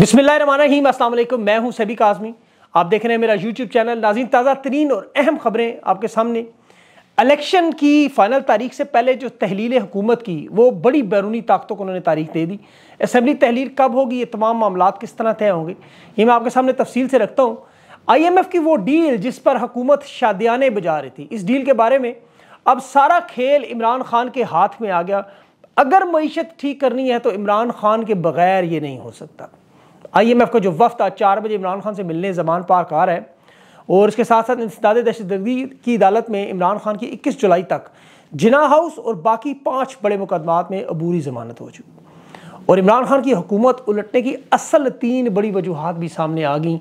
बिसमीम मैं हूं सभी का आप देख रहे हैं मेरा यूट्यूब चैनल नाजीन ताज़ा तरीन और अहम ख़बरें आपके सामने इलेक्शन की फ़ाइनल तारीख से पहले जो तहलील हुकूमत की वो बड़ी बैरूनी ताकतों को उन्होंने तारीख दे दी असम्बली तहलील कब होगी ये तमाम मामला किस तरह तय होंगे ये मैं आपके सामने तफसील से रखता हूँ आई एम एफ़ की वो डील जिस पर हुकूमत शादियाने बजा रही थी इस डील के बारे में अब सारा खेल इमरान खान के हाथ में आ गया अगर मीशत ठीक करनी है तो इमरान खान के बगैर ये नहीं हो सकता आईएमएफ का जो वफद आज चार बजे इमरान खान से मिलने जमान पार्क आ रहा है और इसके साथ साथ इंसदाद दहशतगर्दी की अदालत में इमरान खान की इक्कीस जुलाई तक जिना हाउस और बाकी पाँच बड़े मुकदमात में अबूरी जमानत हो चुकी और इमरान खान की हुकूमत उलटने की असल तीन बड़ी वजूहत भी सामने आ गई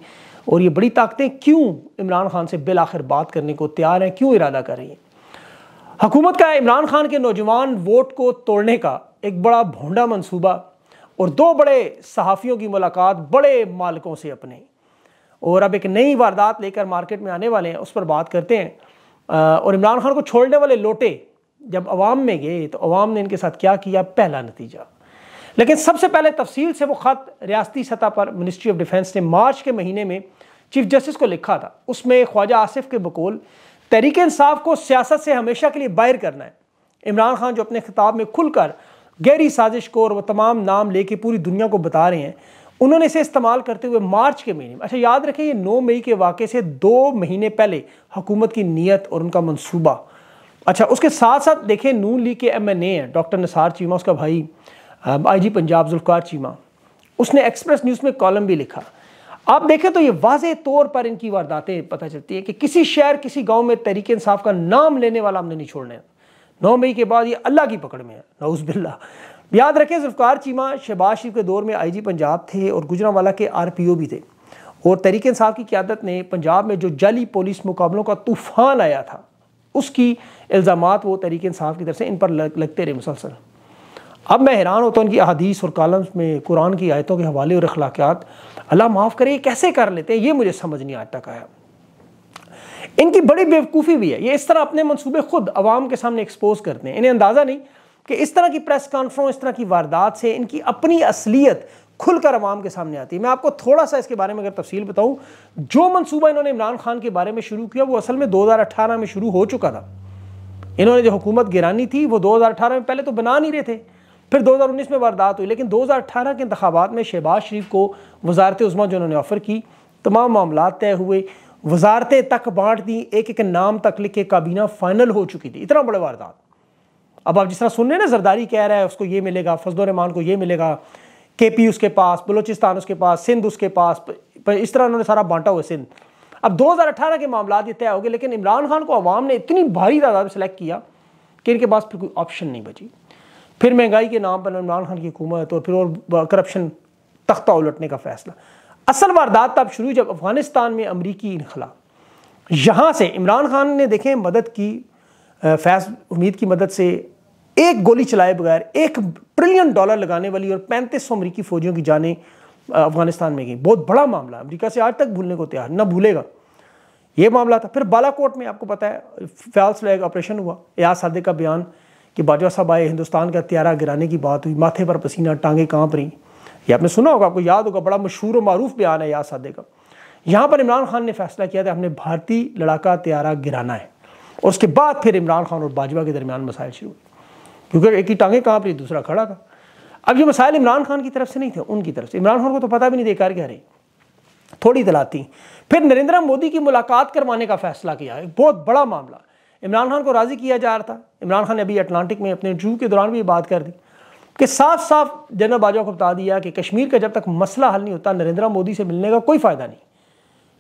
और ये बड़ी ताकतें क्यों इमरान खान से बिल आखिर बात करने को तैयार हैं क्यों इरादा कर रही हैं हकूमत का इमरान खान के नौजवान वोट को तोड़ने का एक बड़ा भोंडा मनसूबा और दो बड़े सहाफ़ियों की मुलाकात बड़े मालिकों से अपने और अब एक नई वारदात लेकर मार्केट में आने वाले हैं उस पर बात करते हैं और इमरान खान को छोड़ने वाले लोटे जब अवाम में गए तो अवाम ने इनके साथ क्या किया पहला नतीजा लेकिन सबसे पहले तफसील से वो ख़त रियाती सतह पर मिनिस्ट्री ऑफ डिफेंस ने मार्च के महीने में चीफ जस्टिस को लिखा था उसमें ख्वाजा आसिफ के बकोल तहरीक इंसाफ को सियासत से हमेशा के लिए बाहर करना है इमरान खान जो अपने खिताब में खुलकर गहरी साजिश को और वह तमाम नाम लेके पूरी दुनिया को बता रहे हैं उन्होंने इसे इस्तेमाल करते हुए मार्च के महीने में अच्छा याद रखें ये 9 मई के वाक़े से दो महीने पहले हुकूमत की नीयत और उनका मंसूबा अच्छा उसके साथ साथ देखें नून लीग के एम एन ए हैं डॉक्टर निसार चीमा उसका भाई आई जी पंजाब जुल्फ़ार चीमा उसने एक्सप्रेस न्यूज़ में कॉलम भी लिखा आप देखें तो ये वाज तौर पर इनकी वारदातें पता चलती हैं कि किसी शहर किसी गाँव में तहरीक इंसाफ का नाम लेने वाला हमने नहीं छोड़ना है नौ मई के बाद ये अल्लाह की पकड़ में है नौज बिल्ला याद रखें जुल्फ़ार चीमा शहबाज शरीफ के दौर में जी पंजाब थे और गुजरावाला के ओ भी थे और तहरीक साहब की क्यादत ने पंजाब में जो जाली पुलिस मुकाबलों का तूफ़ान आया था उसकी इल्ज़ाम वो तहरीक साहब की तरफ से इन पर लगते रहे मुसलसल अब मैं हैरान होता हूँ उनकी अदीस और कॉलम्स में कुरान की आयतों के हवाले और अखलाकियात अल्लाह माफ़ करे कैसे कर लेते हैं ये मुझे समझ नहीं आज तक आया इनकी बड़ी बेवकूफ़ी भी है ये इस तरह अपने मनसूबे खुद आवाम के सामने एक्सपोज करते हैं इन्हें अंदाज़ा नहीं कि इस तरह की प्रेस कॉन्फ्रेंस इस तरह की वारदात से इनकी अपनी असलियत खुलकर आवाम के सामने आती है मैं आपको थोड़ा सा इसके बारे में अगर तफसील बताऊँ जो मनसूबा इन्होंने इमरान खान के बारे में शुरू किया वो असल में 2018 में शुरू हो चुका था इन्होंने जो हुकूमत गिरानी थी वो अठारह में पहले तो बना नहीं रहे थे फिर 2019 में वारदात हुई लेकिन 2018 के इंतबात में शहबाज शरीफ को वजारत उस्मा जो उन्होंने ऑफ़र की तमाम मामला तय हुए वजारतें तक बांट दी एक एक नाम तक लिख के काबीना फाइनल हो चुकी थी इतना बड़े वारदात अब आप जिस तरह सुन रहे ना जरदारी कह रहा है उसको ये मिलेगा फजल रहमान को ये मिलेगा के पी उसके पास बलोचिस्तान उसके पास सिंध उसके पास इस तरह उन्होंने सारा बांटा हुआ सिंध अब 2018 के मामला ये तय हो गए लेकिन इमरान खान को आवाम ने इतनी भारी तादाद में सेलेक्ट किया कि इनके पास फिर कोई ऑप्शन नहीं बची फिर महंगाई के नाम पर इमरान खान की हुकूमत और फिर और करप्शन तख्ता उलटने का फैसला असल वारदात तब शुरू जब अफ़गानिस्तान में अमरीकी इनखला यहाँ से इमरान खान ने देखें मदद की फैस उम्मीद की मदद से एक गोली चलाए बगैर एक ट्रिलियन डॉलर लगाने वाली और पैंतीस सौ अमरीकी फ़ौजियों की जाने अफगानिस्तान में गई बहुत बड़ा मामला अमरीका से आज तक भूलने को तैयार ना भूलेगा ये मामला था फिर बालाकोट में आपको पता है फॉल्स फ्लैग ऑपरेशन हुआ एयाज सादे का बयान कि बाजवा साहब आए हिंदुस्तान का त्यारा गिराने की बात हुई माथे पर पसीना टांगे कांप रही ये आपने सुना होगा आपको याद होगा बड़ा मशहूर मरूफ बयान है याद सादे का यहाँ पर इमरान खान ने फैसला किया था हमने भारतीय लड़ाका त्यारा गिराना है और उसके बाद फिर इमरान खान और बाजवा के दरमियान मसाइल शुरू हुए क्योंकि एक ही टांगे कहाँ पर दूसरा खड़ा था अब ये मसाइल इमरान खान की तरफ से नहीं थे उनकी तरफ से इमरान खान को तो पता भी नहीं देखा क्या रहे थोड़ी दलाती फिर नरेंद्र मोदी की मुलाकात करवाने का फैसला किया एक बहुत बड़ा मामला इमरान खान को राज़ी किया जा रहा था इमरान खान ने अभी अटलांटिक में अपने जू के दौरान भी बात कर दी कि साफ साफ जनरल बाजवा को बता दिया कि कश्मीर का जब तक मसला हल नहीं होता नरेंद्र मोदी से मिलने का कोई फ़ायदा नहीं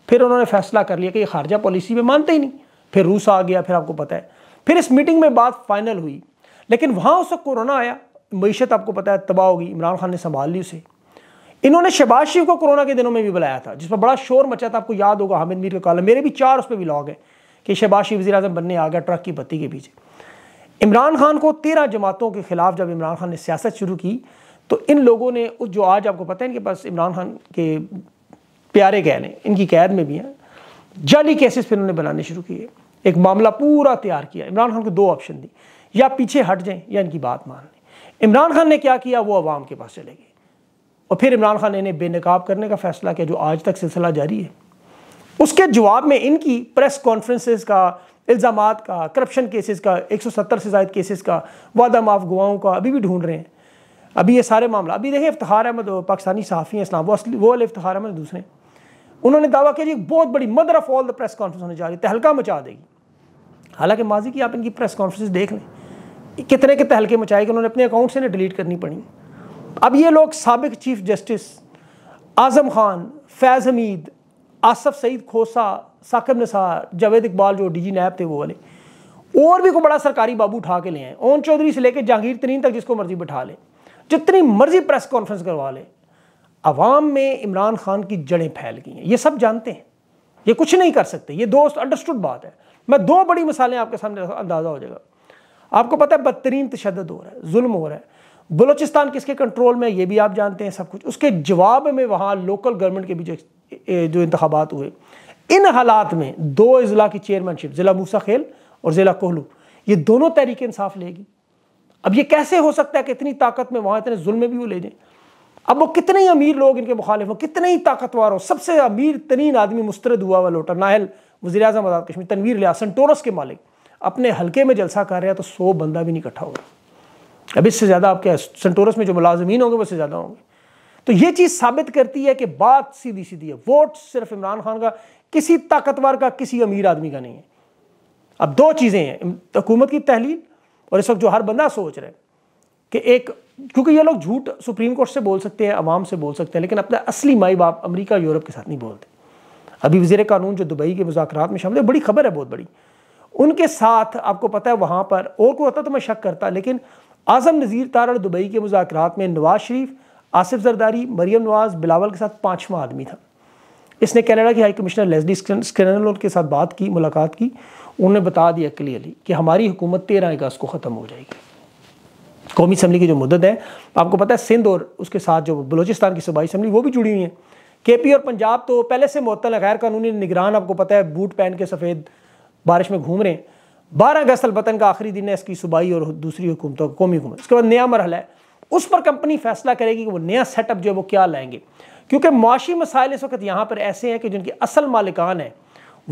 फिर उन्होंने फैसला कर लिया कि ये खारजा पॉलिसी में मानते ही नहीं फिर रूस आ गया फिर आपको पता है फिर इस मीटिंग में बात फाइनल हुई लेकिन वहाँ उस कोरोना आया मीशत आपको पता है तबाह होगी इमरान खान ने संभाल ली उसे इन्होंने शबाज शरीफ को कोरोना के दिनों में भी बुलाया था जिस पर बड़ा शोर मचा था आपको याद होगा हामिद मीर का कॉलम मेरे भी चार उस पर भी लॉग है कि शबाज शरीफ वजी बनने आ गया ट्रक की बत्ती के पीछे इमरान खान को तेरह जमातों के ख़िलाफ़ जब इमरान खान ने सियासत शुरू की तो इन लोगों ने उस जो आज आपको पता है इनके पास इमरान खान के प्यारे कह लें इनकी कैद में भी हैं जाली केसेस फिर उन्होंने बनाने शुरू किए एक मामला पूरा तैयार किया इमरान खान को दो ऑप्शन दी या पीछे हट जाएं या इनकी बात मान लें इमरान खान ने क्या किया वो अवाम के पास चले गए और फिर इमरान खान ने इन्हें बेनकाब करने का फैसला किया जो आज तक सिलसिला जारी है उसके जवाब में इनकी प्रेस कॉन्फ्रेंसेस का इल्ज़ाम का करप्शन केसेस का 170 से ज़ायद केसेस का वादा माफ़ गुआओं का अभी भी ढूंढ रहे हैं अभी ये सारे मामला अभी देखें इफ्तार अहमद पाकिस्तानी सहाफ़ी हैं इस्लाम वो असली वो इफ्तार अहमद दूसरे उन्होंने दावा किया बहुत बड़ी mother of all the press conference होने जा रही है तहलका मचा देगी हालांकि माजी की आप इनकी प्रेस कॉन्फ्रेंस देख लें कितने के तहलके मचाए कि उन्होंने अपने अकाउंट से ना डिलीट करनी पड़ी अब ये लोग सबक चीफ जस्टिस आज़म खान फैज़ हमीद आसफ सईद खोसा साकिब निसार जावेद इकबाल जो डीजी नैब थे वो वाले और भी को बड़ा सरकारी बाबू उठा के ले आए ओन चौधरी से लेकर जहांगीर तरीन तक जिसको मर्जी बैठा लें जितनी मर्जी प्रेस कॉन्फ्रेंस करवा लें अवाम में इमरान खान की जड़ें फैल गई हैं ये सब जानते हैं ये कुछ नहीं कर सकते ये दोस्त अंडरस्टूड बात है मैं दो बड़ी मिसालें आपके सामने अंदाज़ा हो जाएगा आपको पता है बदतरीन तशद हो रहा है जुल्म हो रहा है बलोचिस्तान किसके कंट्रोल में ये भी आप जानते हैं सब कुछ उसके जवाब में वहाँ लोकल गवर्नमेंट के भी जो इंतबात हुए इन हालात में दो अजला की चेयरमैनशिप ज़िला मूसा खेल और ज़िला कोहलू ये दोनों तहरीक इंसाफ लेगी अब ये कैसे हो सकता है कि इतनी ताकत में वहाँ इतने जुल्म भी वो ले जाएँ अब वो कितने ही अमीर लोग इनके मुखालिफ हों कितने ही ताकतवर हो सबसे अमीर तरीन आदमी मुस्तरद हुआ वह लोटा नाहल वजी अजम आज़ाद कश्मीर तनवीर लियासन टोरस के मालिक अपने हल्के में जलसा कर रहे हैं तो सौ बंदा भी नहीं इकट्ठा होगा अब इससे ज़्यादा आपके सेंटोरस में जो मुलाजमीन होंगे वो इससे ज़्यादा होंगे तो ये चीज साबित करती है कि बात सीधी सीधी है वोट सिर्फ इमरान खान का किसी ताकतवर का किसी अमीर आदमी का नहीं है अब दो चीज़ें हैं हुकूमत की तहलील और इस वक्त जो हर बंदा सोच रहा है कि एक क्योंकि ये लोग झूठ सुप्रीम कोर्ट से बोल सकते हैं आवाम से बोल सकते हैं लेकिन अपना असली माई बाप अमरीका यूरोप के साथ नहीं बोलते अभी वजीर कानून जो दुबई के मुजाकर में शामिल है बड़ी खबर है बहुत बड़ी उनके साथ आपको पता है वहाँ पर और को होता तो मैं शक करता लेकिन आज़म नज़ीर तार और दुबई के मुजाकर में नवाज शरीफ आसिफ जरदारी मरियम नवाज़ बिलावल के साथ पाँचवा आदमी था इसने कनाडा की हाई कमिश्नर लेजली स्क्रेनलोन के साथ बात की मुलाकात की उन्होंने बता दिया क्लियरली कि हमारी हुकूमत तेरह अगस्त को ख़त्म हो जाएगी कौमी असम्बली की जो मदद है आपको पता है सिंध और उसके साथ जो बलोचिस्तान की सूबाई असम्बली वो भी जुड़ी हुई है के पी और पंजाब तो पहले से मअतल है गैर कानूनी निगरान आपको पता है बूट पहन के सफ़ेद बारिश में घूम रहे हैं बारह अगस्त अलबतन का आखिरी दिन है इसकी सूबाई और दूसरी हुकूमतों कौमी हुकूमत इसके बाद नया मरहला है उस पर कंपनी फैसला करेगी कि वो नया सेटअप जो है वो क्या लाएंगे क्योंकि माशी मसाइल इस वक्त यहाँ पर ऐसे हैं कि जिनके असल मालिकान हैं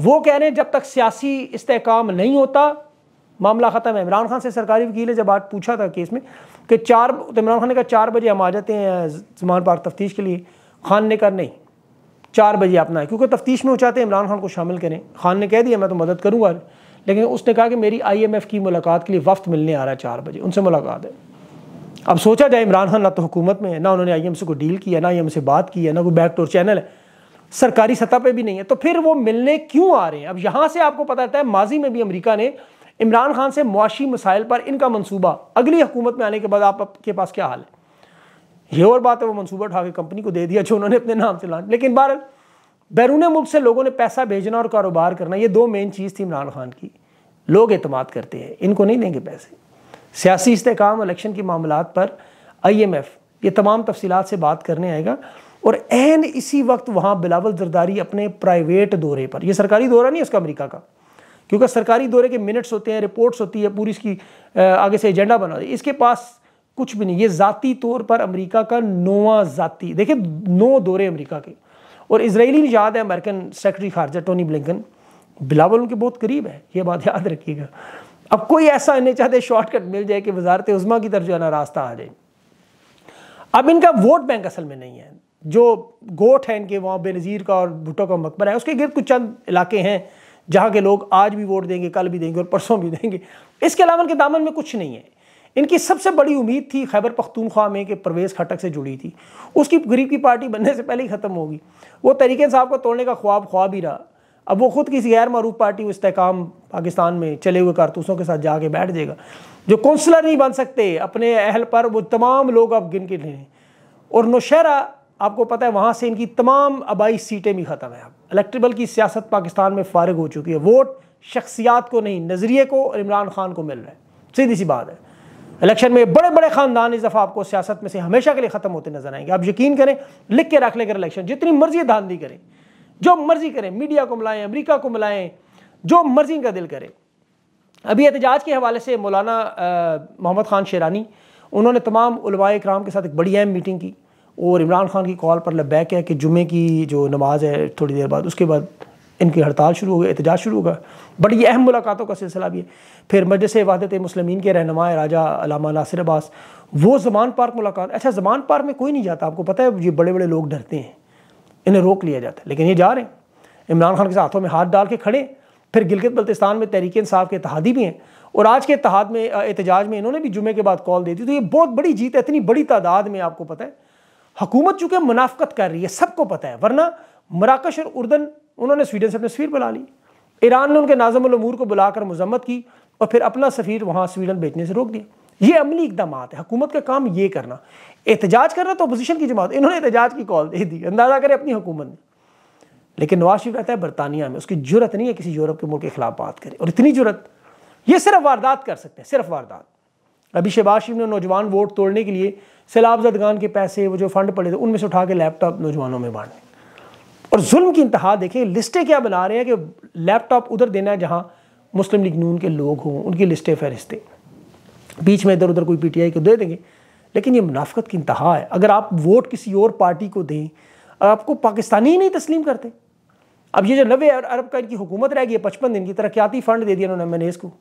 वो कह रहे हैं जब तक सियासी इसकाम नहीं होता मामला ख़त्म है इमरान खान से सरकारी वकील ने जब आज पूछा था केस में कि चार तो इमरान खान ने कहा चार बजे हम आ जाते हैं जमान पार तफ्तीश के लिए खान ने कहा नहीं चार बजे आप ना क्योंकि तफ्तीश में वो चाहते हैं इमरान खान को शामिल करें खान ने कह दिया मैं तो मदद करूँगा लेकिन उसने कहा कि मेरी आई एम एफ़ की मुलाकात के लिए वक्त मिलने आ रहा है चार बजे उनसे मुलाकात है अब सोचा जाए इमरान खान ना तो हुकूमत में है ना उन्होंने आई एम से को डील किया ना आई एम से बात की है ना कोई बैक डोर चैनल है सरकारी सतह पर भी नहीं है तो फिर वो मिलने क्यों आ रहे हैं अब यहाँ से आपको पता रहता है माजी में भी अमरीका ने इमरान खान से मुआशी मसाइल पर इनका मनसूबा अगली हुकूमत में आने के बाद आपके पास क्या हाल है ये और बात है वो मनसूबा उठा के कंपनी को दे दिया जो उन्होंने अपने नाम से लान लेकिन बहर बैरून मुल्क से लोगों ने पैसा भेजना और कारोबार करना ये दो मेन चीज़ थी इमरान खान की लोग अतमाद करते हैं इनको नहीं देंगे पैसे सियासी इसकाम इलेक्शन के मामला पर आई एम एफ़ ये तमाम तफसीत से बात करने आएगा और एन इसी वक्त वहाँ बिलावल जरदारी अपने प्राइवेट दौरे पर यह सरकारी दौरा नहीं है उसका अमरीका का क्योंकि सरकारी दौरे के मिनट्स होते हैं रिपोर्ट्स होती है पूरी इसकी आगे से एजेंडा बना इसके पास कुछ भी नहीं ये ज़ाती तौर पर अमरीका का नोवा ज़ाती देखिए नौ दौरे अमरीका के और इसराइली याद है अमेरिकन सेक्रेटरी खारजा टोनी ब्लिंकन बिलावल उनके बहुत करीब है ये बात याद रखिएगा अब कोई ऐसा नहीं चाहते शॉर्टकट मिल जाए कि वजारत उज़मा की तरफ जो है ना रास्ता आ जाए अब इनका वोट बैंक असल में नहीं है जो गोट है इनके वहाँ बेनज़ीर का और भुट्टो का मकबरा है उसके गिरद कुछ चंद इलाके हैं जहाँ के लोग आज भी वोट देंगे कल भी देंगे और परसों भी देंगे इसके अलावा इनके दामन में कुछ नहीं है इनकी सबसे बड़ी उम्मीद थी खैबर पख्तूनख्वा में कि परवेज़ खटक से जुड़ी थी उसकी गरीब की पार्टी बनने से पहले ही ख़त्म होगी वो तरीके साहब को तोड़ने का ख्वाब ख्वाब ही रहा अब वो ख़ुद किसी गैर मरूफ पार्टी इसकाम पाकिस्तान में चले हुए कारतूसों के साथ जाके बैठ जाएगा जो कौंसलर नहीं बन सकते अपने अहल पर वो तमाम लोग अब गिन के लें और नौशहरा आपको पता है वहाँ से इनकी तमाम आबाई सीटें भी ख़त्म हैं अब इलेक्ट्रिबल की सियासत पाकिस्तान में फारग हो चुकी है वोट शख्सियात को नहीं नज़रिए को और इमरान खान को मिल रहा है सीधी सी बात है इलेक्शन में बड़े बड़े ख़ानदान इस दफ़ा आपको सियासत में से हमेशा के लिए ख़त्म होते नजर आएंगे आप यकीन करें लिख के रख लेकर इलेक्शन जितनी मर्जी धांधी करें जो मर्जी करें मीडिया को मिलाएं अमेरिका को मिलाएं जो मर्जी का दिल करें अभी एहतजाज के हवाले से मौलाना मोहम्मद ख़ान शेरानी उन्होंने तमाम कराम के साथ एक बड़ी अहम मीटिंग की और इमरान खान की कॉल पर लबैक है कि जुमे की जो नमाज है थोड़ी देर बाद उसके बाद इनकी हड़ताल शुरू हो गई एहतजाज शुरू होगा बड़ी अहम मुलाकातों का सिलसिला भी है फिर मजलिस वादत मुसलमिन के रहनमाय राजा अलामा नासिर अब्बास वो जमान पार्क मुलाकात अच्छा जमान पार्क में कोई नहीं जाता आपको पता है ये बड़े बड़े लोग डरते हैं इन्हें रोक लिया जाता है लेकिन ये जा रहे हैं इमरान खान के हाथों में हाथ डाल के खड़े फिर गिलगित बल्तिस्तान में तहरीक साहब के इतिहादी भी हैं और आज के इतिहाद में एहतजाज में इन्होंने भी जुमे के बाद कॉल दे दी तो ये बहुत बड़ी जीत है इतनी बड़ी तादाद में आपको पता है हकूमत चूँकि मुनाफ्त कर रही है सबको पता है वरना मराकश और उर्दन उन्होंने स्वीडन से अपने सफीर बुला ली ईरान ने उनके नाजम को बुलाकर मजम्मत की और फिर अपना सफ़ीर वहाँ स्वीडन भेजने से रोक दिया ये अमली इकदाम है हुकूमत का काम ये करना एहतजाज करना तो अपोजिशन की जमात इन्होंने एहतजाज की कॉल दे दी अंदाजा करें अपनी हुकूमत ने लेकिन नवाज शरीफ रहता है बरतानिया में उसकी जरूरत नहीं है किसी यूरोप के मुल्क के खिलाफ बात करें और इतनी जरूरत ये सिर्फ वारदात कर सकते हैं सिर्फ वारदात अभी शहबाज शरीफ ने नौजवान वोट तोड़ने के लिए सैलाब जदगान के पैसे वो जो फंड पड़े थे उनमें से उठा के लैपटॉप नौजवानों में बांटने और जुल्म की इंतहा देखें लिस्टें क्या बना रहे हैं कि लैपटॉप उधर देना है जहाँ मुस्लिम लीग नून के लोग हों उनकी लिस्टें फहरिस्तें बीच में इधर उधर कोई पीटीआई को दे देंगे लेकिन ये मुनाफत की इंतहा है अगर आप वोट किसी और पार्टी को दें आपको पाकिस्तानी ही नहीं तस्लीम करते अब ये जो नबे अरब का इनकी हुकूमत रह गई है पचपन दिन की तरक्याती फ़ंड दे दिया उन्होंने एम एन को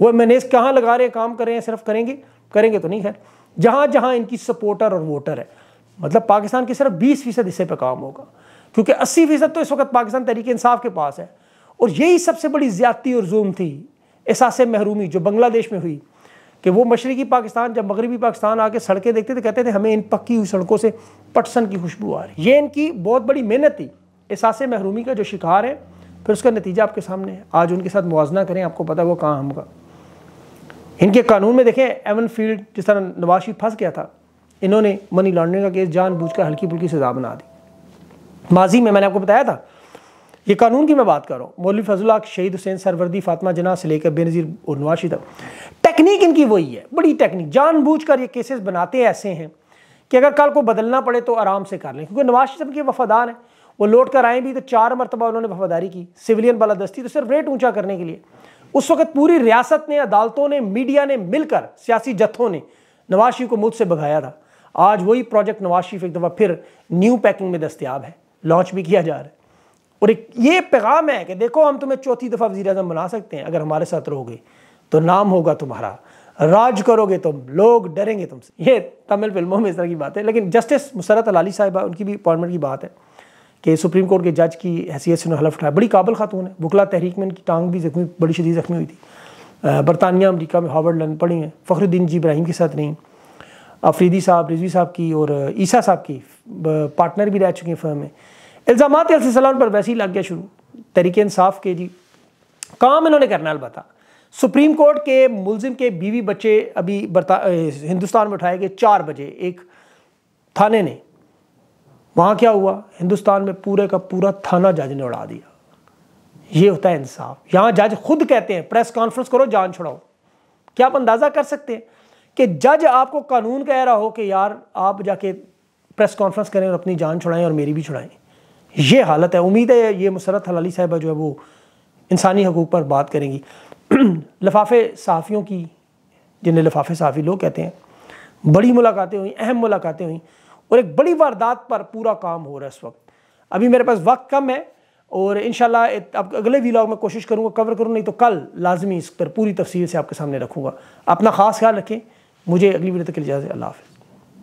वो एम एन कहाँ लगा रहे हैं काम कर रहे हैं सिर्फ करेंगे करेंगे तो नहीं खैर जहाँ जहाँ इनकी सपोर्टर और वोटर है मतलब पाकिस्तान के सिर्फ बीस फीसद हिस्से पर काम होगा क्योंकि अस्सी फीसद तो इस वक्त पाकिस्तान तहरीक इंसाफ के पास है और यही सबसे बड़ी ज्यादती और जूम थी एहसास महरूमी जो बांग्लादेश में हुई कि वो मशरक़ी पाकिस्तान जब मगरबी पाकिस्तान आके सड़कें देखते थे कहते थे हमें इन पक्की हुई सड़कों से पटसन की खुशबू आ रही ये इनकी बहुत बड़ी मेहनत थी एहसास महरूमी का जो शिकार है फिर उसका नतीजा आपके सामने है आज उनके साथ मुवजना करें आपको पता है वो कहाँ हमका इनके कानून में देखें एवन फील्ड जिस तरह नवाज शरीफ फंस गया था इन्होंने मनी लॉन्ड्रिंग का केस जानबूझकर हल्की फुल्की सजा बना दी माजी में मैंने आपको बताया था ये कानून की मैं बात कर रहा हूँ मौलवी फजुल्लाक शहीद हुसैन सरवर्दी फातमा जना से लेकर बेनज़ीर और नवाशी तक टेक्निक इनकी वही है बड़ी टेक्निक जानबूझकर ये केसेस बनाते ऐसे हैं कि अगर कल को बदलना पड़े तो आराम से कर लें क्योंकि नवाज शरीफ के वफादार हैं वो लौट कर आए भी तो चार मरतबा उन्होंने वफादारी की सिविलियन बालादस्ती तो सिर्फ रेट ऊंचा करने के लिए उस वक्त पूरी रियासत ने अदालतों ने मीडिया ने मिलकर सियासी जत्थों ने नवाज शरीफ को मुल्क से भगाया था आज वही प्रोजेक्ट नवाज शरीफ एक दफ़ा फिर न्यू पैकिंग में दस्तियाब है लॉन्च भी किया जा रहा है और एक ये पैगाम है कि देखो हम तुम्हें चौथी दफ़ा वजी अजम बना सकते हैं अगर हमारे साथ रहोगे तो नाम होगा तुम्हारा राज करोगे तुम लोग डरेंगे तुमसे ये तमिल फिल्मों में इस तरह की बात है लेकिन जस्टिस मुसरत अलाली साहब उनकी भी अपॉइंटमेंट की बात है कि सुप्रीम कोर्ट के जज की हैसियत से उन्होंने हलफ उठाया बड़ी काबल खातून है बुकला तहरीक में इनकी टांग भी जख्मी बड़ी शदी जख्मी हुई थी बरतानिया अमरीका में हार्वर्ड लन पड़ी हैं फ़खरुद्दीन जी इब्राहिम के साथ नहीं अफरीदी साहब रिजवी साहब की और ईसा साहब की पार्टनर भी रह चुके हैं फर्म में इल्ज़ाम सिलसिला पर वैसे ही लग गया शुरू तरीके इंसाफ के जी काम इन्होंने करना अलबत्ता सुप्रीम कोर्ट के मुलजिम के बीवी बच्चे अभी हिंदुस्तान में उठाए गए चार बजे एक थाने ने वहाँ क्या हुआ हिंदुस्तान में पूरे का पूरा थाना जज ने उड़ा दिया ये होता है इंसाफ यहाँ जज खुद कहते हैं प्रेस कॉन्फ्रेंस करो जान छुड़ाओ क्या आप अंदाज़ा कर सकते हैं कि जज आपको कानून कह रहा हो कि यार आप जाके प्रेस कॉन्फ्रेंस करें और अपनी जान छुड़ाएं और मेरी भी छुड़ाएं ये हालत है उम्मीद है ये मुसरत हलाली साहिबा जो है वो इंसानी हकूक़ पर बात करेंगी लफाफे सहाफ़ियों की जिन्हें लफाफे सहाफ़ी लोग कहते हैं बड़ी मुलाकातें हुई अहम मुलाकातें हुई और एक बड़ी वारदात पर पूरा काम हो रहा है इस वक्त अभी मेरे पास वक्त कम है और इन अब अगले लॉग में कोशिश करूँगा कवर करूँ नहीं तो कल लाजमी इस पर पूरी तफसील से आपके सामने रखूँगा अपना ख़ास ख्याल रखें मुझे अगली वीडियो तक के लिए इजाज़त अल्लाह हाफ़